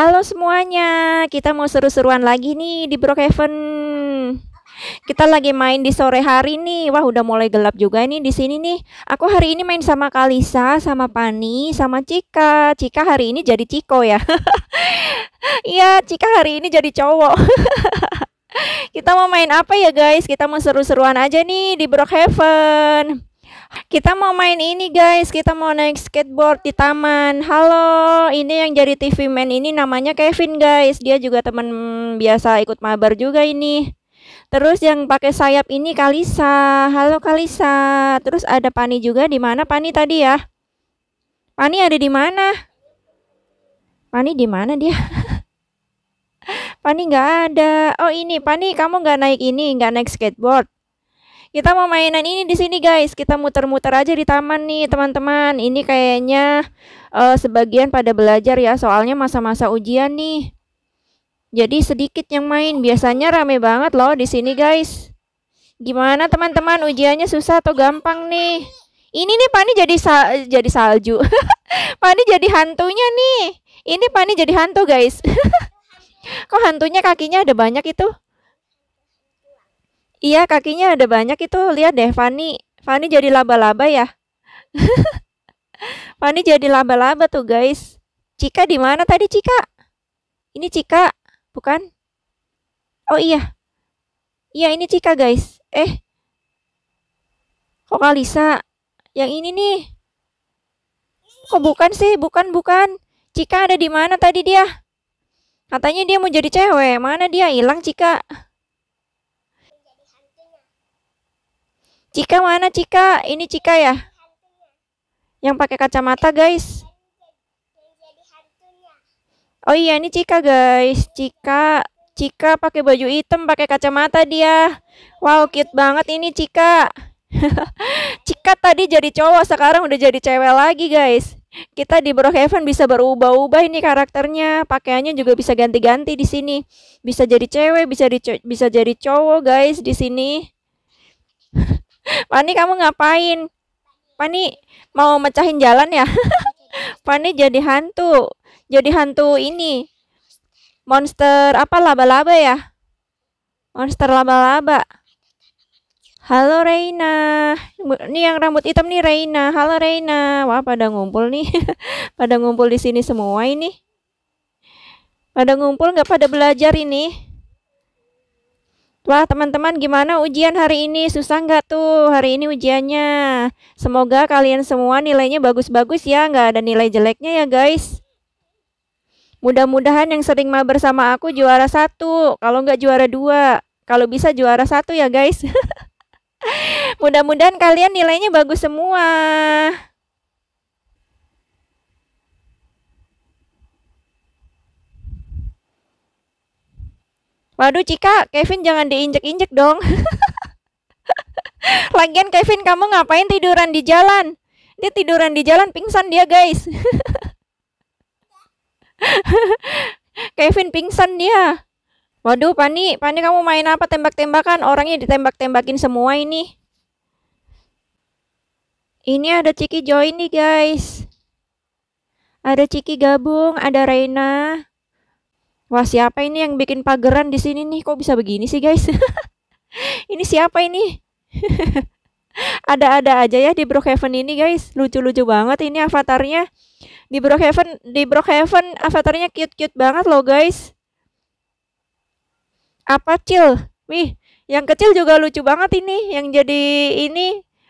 Halo semuanya, kita mau seru-seruan lagi nih di Brookhaven. Kita lagi main di sore hari nih. Wah, udah mulai gelap juga nih di sini nih. Aku hari ini main sama Kalisa, sama Pani, sama Cika. Cika hari ini jadi Ciko ya. Iya, Cika hari ini jadi cowok. kita mau main apa ya guys? Kita mau seru-seruan aja nih di Brookhaven. Kita mau main ini guys, kita mau naik skateboard di taman. Halo, ini yang jadi TV man ini namanya Kevin guys. Dia juga teman biasa ikut mabar juga ini. Terus yang pakai sayap ini Kalisa. Halo Kalisa. Terus ada Pani juga di mana Pani tadi ya? Pani ada di mana? Pani di mana dia? Pani nggak ada. Oh ini Pani kamu nggak naik ini, nggak naik skateboard. Kita mau mainan ini di sini guys. Kita muter-muter aja di taman nih teman-teman. Ini kayaknya uh, sebagian pada belajar ya. Soalnya masa-masa ujian nih. Jadi sedikit yang main. Biasanya rame banget loh di sini guys. Gimana teman-teman ujiannya susah atau gampang nih? Ini nih Pani jadi sal jadi salju. Pani jadi hantunya nih. Ini Pani jadi hantu guys. Kok hantunya kakinya ada banyak itu? Iya, kakinya ada banyak itu. Lihat deh, Fani. Fani jadi laba-laba ya. Fani jadi laba-laba tuh, guys. Cika di mana tadi, Cika? Ini Cika, bukan? Oh iya. Iya, ini Cika, guys. Eh. Kok Kalisa? Yang ini nih. Kok bukan sih? Bukan, bukan. Cika ada di mana tadi dia? Katanya dia mau jadi cewek. Mana dia? Hilang, Cika. Cika mana Cika? Ini Cika ya? Yang pakai kacamata guys. Oh iya ini Cika guys. Cika Cika pakai baju hitam, pakai kacamata dia. Wow, cute banget ini Cika. Cika tadi jadi cowok, sekarang udah jadi cewek lagi guys. Kita di Bro Heaven bisa berubah-ubah ini karakternya, pakaiannya juga bisa ganti-ganti di sini. Bisa jadi cewek, bisa bisa jadi cowok guys di sini. Pani kamu ngapain? Pani mau mecahin jalan ya? Pani jadi hantu. Jadi hantu ini. Monster apa laba-laba ya? Monster laba-laba. Halo Reina. Ini yang rambut hitam nih Reina. Halo Reina. Wah, pada ngumpul nih. pada ngumpul di sini semua ini. Pada ngumpul nggak pada belajar ini. Wah teman-teman gimana ujian hari ini? Susah nggak tuh hari ini ujiannya? Semoga kalian semua nilainya bagus-bagus ya, nggak ada nilai jeleknya ya guys. Mudah-mudahan yang sering mabar sama aku juara satu, kalau nggak juara dua. Kalau bisa juara satu ya guys. Mudah-mudahan kalian nilainya bagus semua. Waduh Cika, Kevin jangan diinjek-injek dong. Lagian Kevin kamu ngapain tiduran di jalan? Dia tiduran di jalan pingsan dia guys. Kevin pingsan dia. Waduh Pani, Pani kamu main apa tembak-tembakan? Orangnya ditembak-tembakin semua ini. Ini ada Ciki join nih guys. Ada Ciki gabung, ada Reina. Wah, siapa ini yang bikin pageran di sini nih? Kok bisa begini sih, guys? ini siapa ini? Ada-ada aja ya di Brookhaven ini, guys. Lucu-lucu banget ini avatarnya. Di Brookhaven, di Brookhaven avatarnya cute-cute banget loh, guys. Apa cil? Wih, yang kecil juga lucu banget ini. Yang jadi ini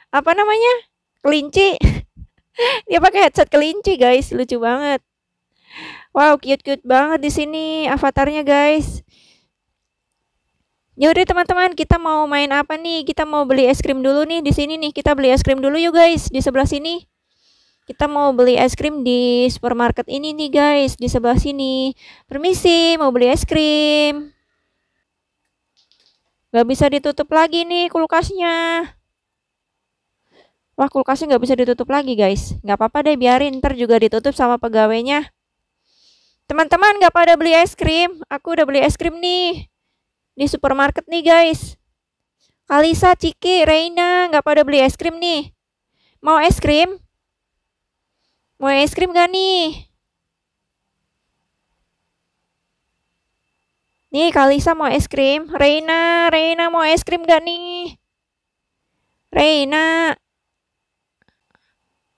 apa namanya? Kelinci. Dia pakai headset kelinci, guys. Lucu banget. Wow, cute-cute banget di sini avatarnya, guys. Yaudah teman-teman, kita mau main apa nih? Kita mau beli es krim dulu nih di sini nih. Kita beli es krim dulu yuk, guys, di sebelah sini. Kita mau beli es krim di supermarket ini nih, guys, di sebelah sini. Permisi, mau beli es krim. Gak bisa ditutup lagi nih kulkasnya. Wah, kulkasnya gak bisa ditutup lagi, guys. Gak apa-apa deh, biarin. Ntar juga ditutup sama pegawainya. Teman-teman gak pada beli es krim? Aku udah beli es krim nih. Di supermarket nih guys. Kalisa, Ciki, Reina gak pada beli es krim nih. Mau es krim? Mau es krim gak nih? Nih, Kalisa mau es krim. Reina, Reina mau es krim gak nih? Reina.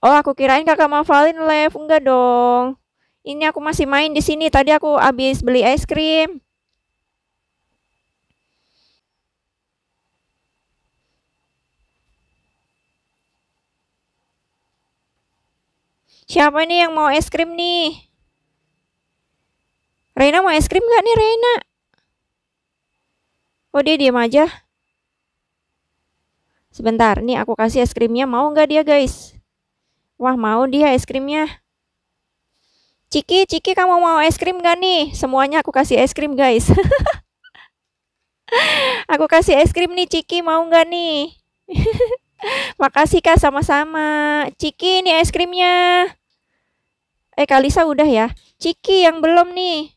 Oh, aku kirain kakak mau valin live. Enggak dong. Ini aku masih main di sini. Tadi aku habis beli es krim. Siapa ini yang mau es krim nih? Reina mau es krim gak nih Reina? Oh dia diem aja. Sebentar, nih aku kasih es krimnya. Mau nggak dia guys? Wah mau dia es krimnya. Ciki, Ciki kamu mau es krim gak nih? Semuanya aku kasih es krim guys. aku kasih es krim nih Ciki, mau gak nih? Makasih kak sama-sama. Ciki ini es krimnya. Eh Kalisa udah ya. Ciki yang belum nih.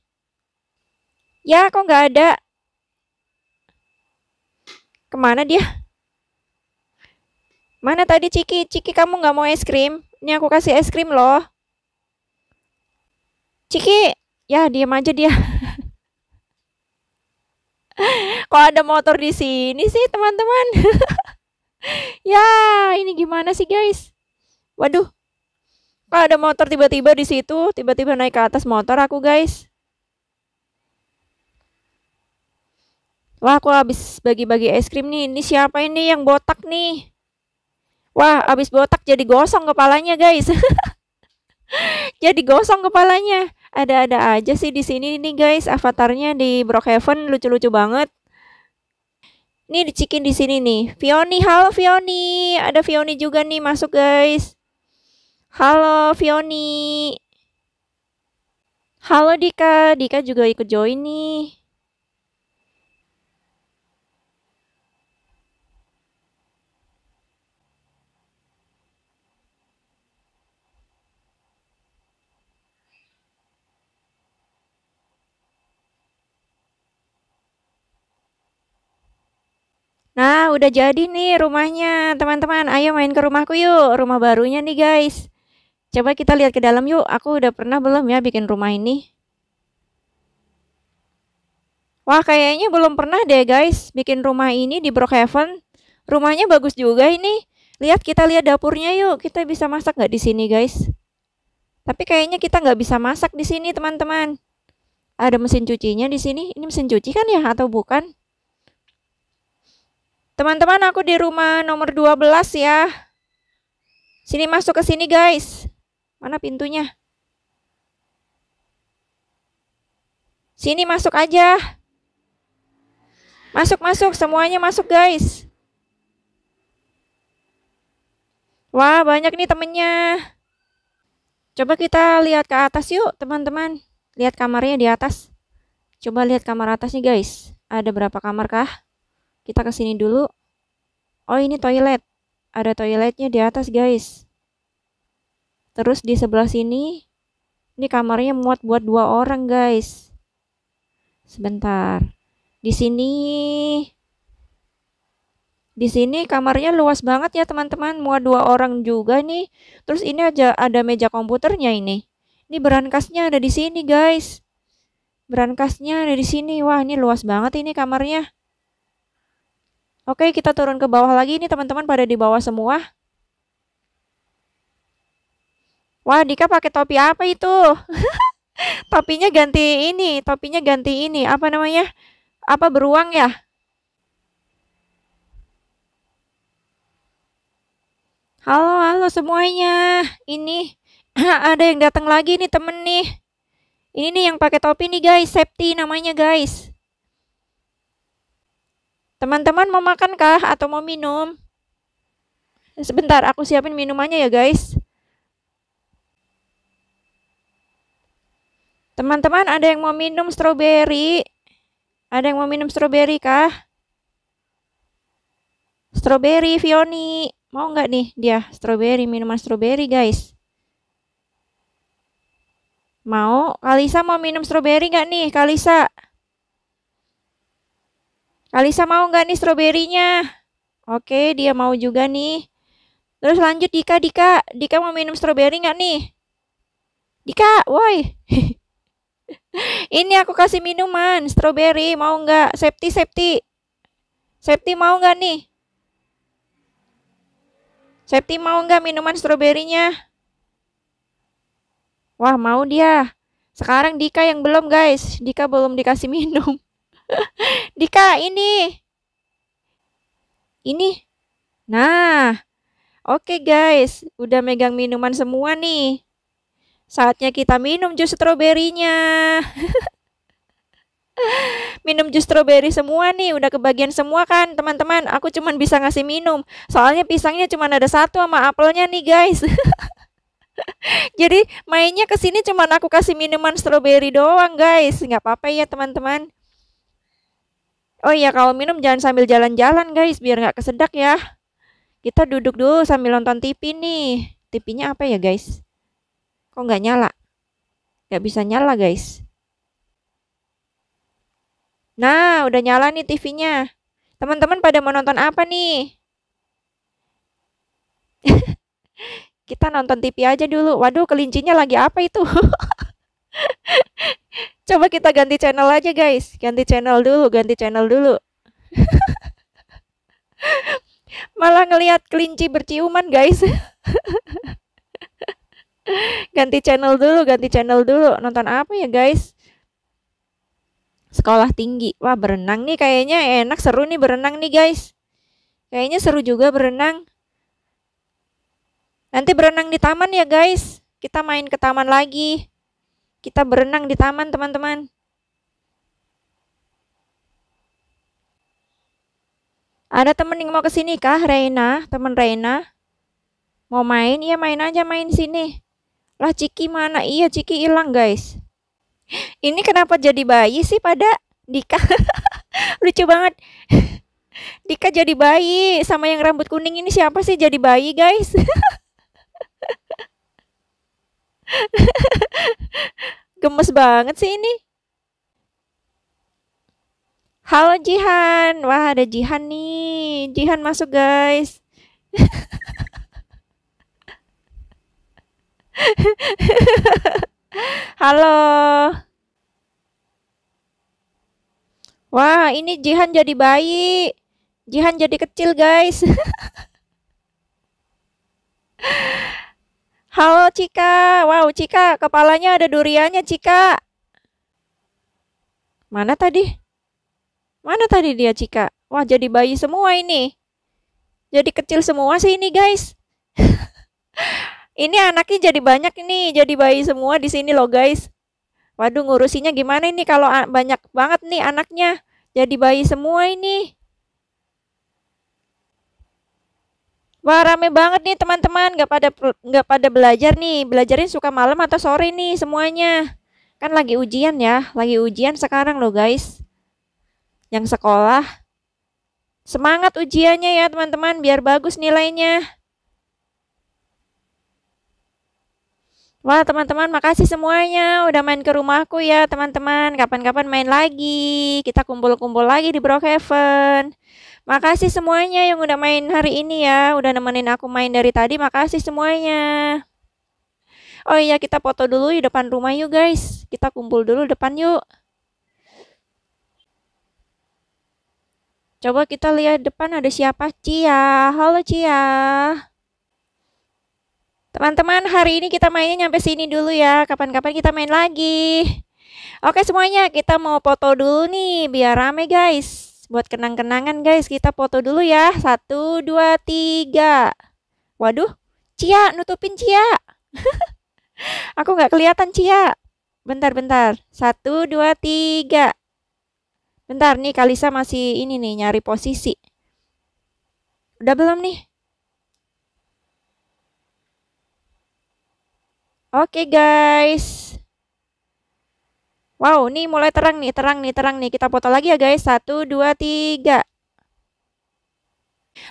Ya kok gak ada. Kemana dia? Mana tadi Ciki? Ciki kamu gak mau es krim? Ini aku kasih es krim loh. Ciki, ya diam aja dia. Kalau ada motor di sini sih teman-teman. ya, ini gimana sih guys? Waduh. Kalau ada motor tiba-tiba di situ, tiba-tiba naik ke atas motor aku guys. Wah, aku habis bagi-bagi es krim nih. Ini siapa ini yang botak nih? Wah, habis botak jadi gosong kepalanya, guys. jadi gosong kepalanya ada-ada aja sih di sini nih guys avatarnya di Brookhaven lucu-lucu banget Ini dicikin di sini nih Fioni, halo Fioni. ada Fioni juga nih masuk guys halo Fioni. halo Dika Dika juga ikut join nih udah jadi nih rumahnya teman-teman ayo main ke rumahku yuk rumah barunya nih guys coba kita lihat ke dalam yuk aku udah pernah belum ya bikin rumah ini wah kayaknya belum pernah deh guys bikin rumah ini di Brookhaven rumahnya bagus juga ini lihat kita lihat dapurnya yuk kita bisa masak nggak di sini guys tapi kayaknya kita nggak bisa masak di sini teman-teman ada mesin cucinya di sini ini mesin cuci kan ya atau bukan Teman-teman aku di rumah nomor 12 ya. Sini masuk ke sini guys. Mana pintunya? Sini masuk aja. Masuk masuk semuanya masuk guys. Wah banyak nih temennya. Coba kita lihat ke atas yuk teman-teman. Lihat kamarnya di atas. Coba lihat kamar atasnya guys. Ada berapa kamar kah? Kita ke sini dulu. Oh, ini toilet. Ada toiletnya di atas, guys. Terus di sebelah sini, ini kamarnya muat buat dua orang, guys. Sebentar. Di sini di sini kamarnya luas banget ya teman-teman, muat dua orang juga nih. Terus ini aja ada meja komputernya ini. Ini berankasnya ada di sini guys. Berankasnya ada di sini. Wah ini luas banget ini kamarnya. Oke, kita turun ke bawah lagi. Ini teman-teman pada di bawah semua. Wah, Dika pakai topi apa itu? topinya ganti ini, topinya ganti ini. Apa namanya? Apa beruang ya? Halo, halo semuanya. Ini ada yang datang lagi nih temen nih. Ini nih yang pakai topi nih guys, safety namanya guys. Teman-teman mau makan kah atau mau minum? Sebentar, aku siapin minumannya ya, guys. Teman-teman, ada yang mau minum stroberi? Ada yang mau minum stroberi kah? Stroberi, Fioni Mau nggak nih dia stroberi, minuman stroberi, guys? Mau? Kalisa mau minum stroberi nggak nih, Kalisa? Kalisa mau nggak nih stroberinya? Oke, dia mau juga nih. Terus lanjut Dika, Dika. Dika mau minum stroberi nggak nih? Dika, woi. Ini aku kasih minuman, stroberi. Mau nggak? Septi, Septi, Septi mau nggak nih? Septi mau nggak minuman stroberinya? Wah, mau dia. Sekarang Dika yang belum, guys. Dika belum dikasih minum. Dika ini. Ini. Nah. Oke okay guys, udah megang minuman semua nih. Saatnya kita minum jus stroberinya. minum jus stroberi semua nih, udah kebagian semua kan teman-teman. Aku cuma bisa ngasih minum. Soalnya pisangnya cuma ada satu sama apelnya nih guys. Jadi mainnya kesini sini cuman aku kasih minuman stroberi doang guys. Nggak apa-apa ya teman-teman. Oh iya kalau minum jangan sambil jalan-jalan guys biar nggak kesedak ya. Kita duduk dulu sambil nonton TV nih. TV-nya apa ya guys? Kok nggak nyala? Nggak bisa nyala guys. Nah udah nyala nih TV-nya. Teman-teman pada mau nonton apa nih? Kita nonton TV aja dulu. Waduh kelincinya lagi apa itu? Coba kita ganti channel aja guys. Ganti channel dulu, ganti channel dulu. Malah ngelihat kelinci berciuman guys. ganti channel dulu, ganti channel dulu. Nonton apa ya guys? Sekolah tinggi. Wah berenang nih kayaknya enak seru nih berenang nih guys. Kayaknya seru juga berenang. Nanti berenang di taman ya guys. Kita main ke taman lagi. Kita berenang di taman, teman-teman. Ada temen yang mau kesini kah, Reina? Temen Reina? Mau main? Iya, main aja main sini. Lah, Ciki mana? Iya, Ciki hilang, guys. Ini kenapa jadi bayi sih pada Dika? Lucu banget. Dika jadi bayi sama yang rambut kuning ini siapa sih jadi bayi, guys? Gemes banget sih ini. Halo Jihan, wah ada Jihan nih. Jihan masuk guys. Halo. Wah, ini Jihan jadi bayi. Jihan jadi kecil, guys. Halo Cika, wow Cika, kepalanya ada duriannya Cika. Mana tadi? Mana tadi dia Cika? Wah jadi bayi semua ini. Jadi kecil semua sih ini guys. ini anaknya jadi banyak ini, jadi bayi semua di sini loh guys. Waduh ngurusinya gimana ini kalau banyak banget nih anaknya. Jadi bayi semua ini. Wah rame banget nih teman-teman, nggak pada nggak pada belajar nih, belajarin suka malam atau sore nih semuanya. Kan lagi ujian ya, lagi ujian sekarang loh guys. Yang sekolah, semangat ujiannya ya teman-teman, biar bagus nilainya. Wah teman-teman makasih semuanya udah main ke rumahku ya teman-teman. Kapan-kapan main lagi, kita kumpul-kumpul lagi di Heaven. Makasih semuanya yang udah main hari ini ya, udah nemenin aku main dari tadi. Makasih semuanya. Oh iya, kita foto dulu di depan rumah yuk guys. Kita kumpul dulu depan yuk. Coba kita lihat depan ada siapa? Cia. Halo Cia. Teman-teman, hari ini kita mainnya nyampe sini dulu ya. Kapan-kapan kita main lagi. Oke semuanya, kita mau foto dulu nih biar rame guys. Buat kenang-kenangan guys, kita foto dulu ya. Satu, dua, tiga. Waduh, Cia, nutupin Cia. Aku nggak kelihatan Cia. Bentar, bentar. Satu, dua, tiga. Bentar nih, Kalisa masih ini nih, nyari posisi. Udah belum nih? Oke okay, guys, Wow, ini mulai terang nih, terang nih, terang nih. Kita foto lagi ya guys. Satu, dua, tiga.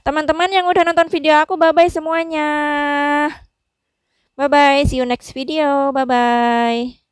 Teman-teman yang udah nonton video aku, bye-bye semuanya. Bye-bye, see you next video. Bye-bye.